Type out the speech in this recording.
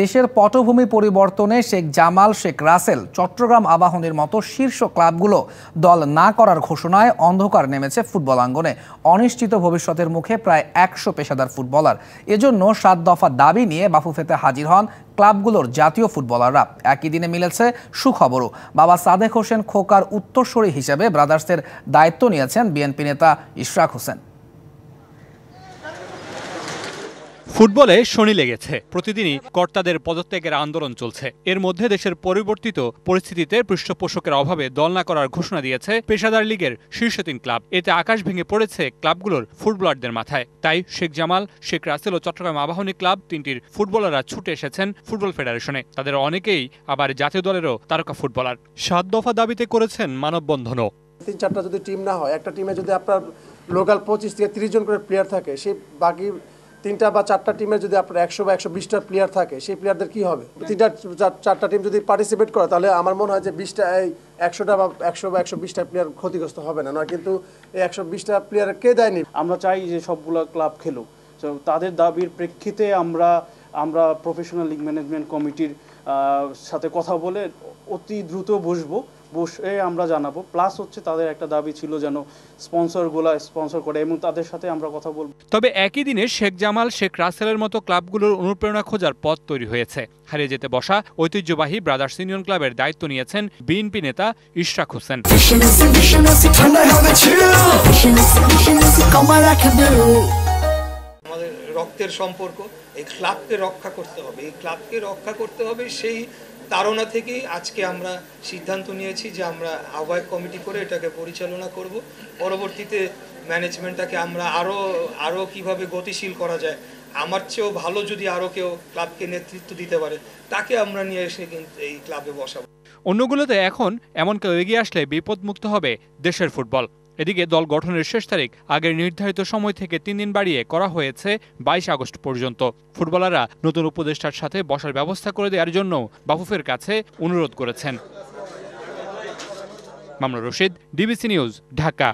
দেশের পটভূমি পরিবর্তনে শেখ জামাল শেখ রাসেল চট্টগ্রাম আবাহনীর মতো শীর্ষ ক্লাবগুলো দল না করার ঘোষণায় অন্ধকার নেমেছে ফুটবল আঙ্গনে অনিশ্চিত ভবিষ্যতের মুখে প্রায় একশো পেশাদার ফুটবলার এজন্য সাত দফা দাবি নিয়ে বাফুফেতে হাজির হন ক্লাবগুলোর জাতীয় ফুটবলাররা একই দিনে মিলেছে সুখবরও বাবা সাদেক হোসেন খোকার উত্তরসূরি হিসেবে ব্রাদার্সের দায়িত্ব নিয়েছেন বিএনপি নেতা ইশরাক হোসেন ফুটবলে শনি লেগেছে প্রতিদিনই কর্তাদের পদত্যাগের আন্দোলন চলছে এর মধ্যে দেশের পরিবর্তিত পরিস্থিতিতে পৃষ্ঠপোষকের অভাবে দল না করার ঘোষণা দিয়েছে পেশাদার লীগের শীর্ষ তিন ক্লাব এতে আকাশ ভেঙে পড়েছে ক্লাবগুলোর ফুটবলারদের মাথায় তাই শেখ জামাল শেখ রাসেল ও চট্টগ্রাম আবাহনী ক্লাব তিনটির ফুটবলাররা ছুটে এসেছেন ফুটবল ফেডারেশনে তাদের অনেকেই আবার জাতীয় দলেরও তারকা ফুটবলার সাত দফা দাবিতে করেছেন মানববন্ধনও তিন চারটা যদি টিম না হয় একটা টিমে যদি আপনার লোকাল পঁচিশ থেকে তিরিশ জন করে প্লেয়ার থাকে সেই বাকি তিনটা বা চারটা টিমে যদি আপনার একশো বা একশো বিশটা প্লেয়ার থাকে সেই প্লেয়ারদের কি হবে তিনটা চারটা টিম যদি পার্টিসিপেট করে তাহলে আমার মনে হয় যে বিশটা এই একশোটা বা একশো বা একশো বিশটা প্লেয়ার ক্ষতিগ্রস্ত হবে না নয় কিন্তু এই একশো বিশটা প্লেয়ার কে দেয়নি আমরা চাই যে সবগুলো ক্লাব খেলুক তাদের দাবির প্রেক্ষিতে আমরা আমরা প্রফেশনাল লিগ ম্যানেজমেন্ট কমিটির সাথে কথা বলে অতি দ্রুত বসবো বসে আমরা জানাবো প্লাস হচ্ছে তাদের একটা দাবি ছিল যেন স্পন্সরগুলো স্পন্সর করে এবং তাদের সাথে আমরা কথা বলব তবে একই দিনে শেখ জামাল শেখ রাসেলের মতো ক্লাবগুলোর অনুপ্রেরণা খোঁজার পথ তৈরি হয়েছে হারিয়ে যেতে বসা ঐতিহ্যবাহী ব্রাদার্স ইউনিয়ন ক্লাবের দায়িত্ব নিয়েছেন বিএনপি নেতা ইশরাক হোসেন আমাদের রক্তের সম্পর্ক এই ক্লাবকে রক্ষা করতে হবে এই ক্লাবকে রক্ষা করতে হবে সেই তারা থেকেই আজকে আমরা সিদ্ধান্ত নিয়েছি যে আমরা আহ্বায়ক কমিটি করে এটাকে পরিচালনা করব পরবর্তীতে ম্যানেজমেন্টটাকে আমরা আরও আরও কিভাবে গতিশীল করা যায় আমার চেয়েও ভালো যদি আরও কেউ ক্লাবকে নেতৃত্ব দিতে পারে তাকে আমরা নিয়ে এসে কিন্তু এই ক্লাবে বসাবো অন্যগুলোতে এখন এমন কেউ এগিয়ে আসলে বিপদমুক্ত হবে দেশের ফুটবল এদিকে দল গঠনের শেষ তারিখ আগের নির্ধারিত সময় থেকে তিন দিন বাড়িয়ে করা হয়েছে বাইশ আগস্ট পর্যন্ত ফুটবলাররা নতুন উপদেষ্টার সাথে বসার ব্যবস্থা করে দেওয়ার জন্য বাফুফের কাছে অনুরোধ করেছেন মামলা রশিদ ডিবিসি নিউজ ঢাকা